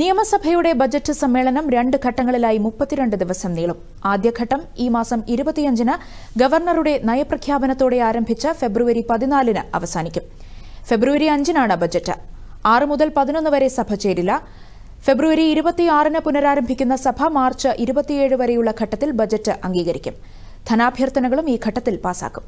നിയമസഭയുടെ ബജറ്റ് സമ്മേളനം രണ്ട് ഘട്ടങ്ങളിലായി മുപ്പത്തിരണ്ട് ദിവസം നീളും ആദ്യഘട്ടം ഈ മാസം ഇരുപത്തിയഞ്ചിന് ഗവർണറുടെ നയപ്രഖ്യാപനത്തോടെ ആരംഭിച്ച ഫെബ്രുവരി പതിനാലിന് അവസാനിക്കും ഫെബ്രുവരി അഞ്ചിനാണ് ബജറ്റ് ആറ് മുതൽ പതിനൊന്ന് വരെ സഭ ചേരില്ല ഫെബ്രുവരി ഇരുപത്തിയാറിന് പുനരാരംഭിക്കുന്ന സഭ മാർച്ച് ഇരുപത്തിയേഴ് വരെയുള്ള ഘട്ടത്തിൽ ബജറ്റ് അംഗീകരിക്കും ധനാഭ്യർത്ഥനകളും ഈ ഘട്ടത്തിൽ പാസാക്കും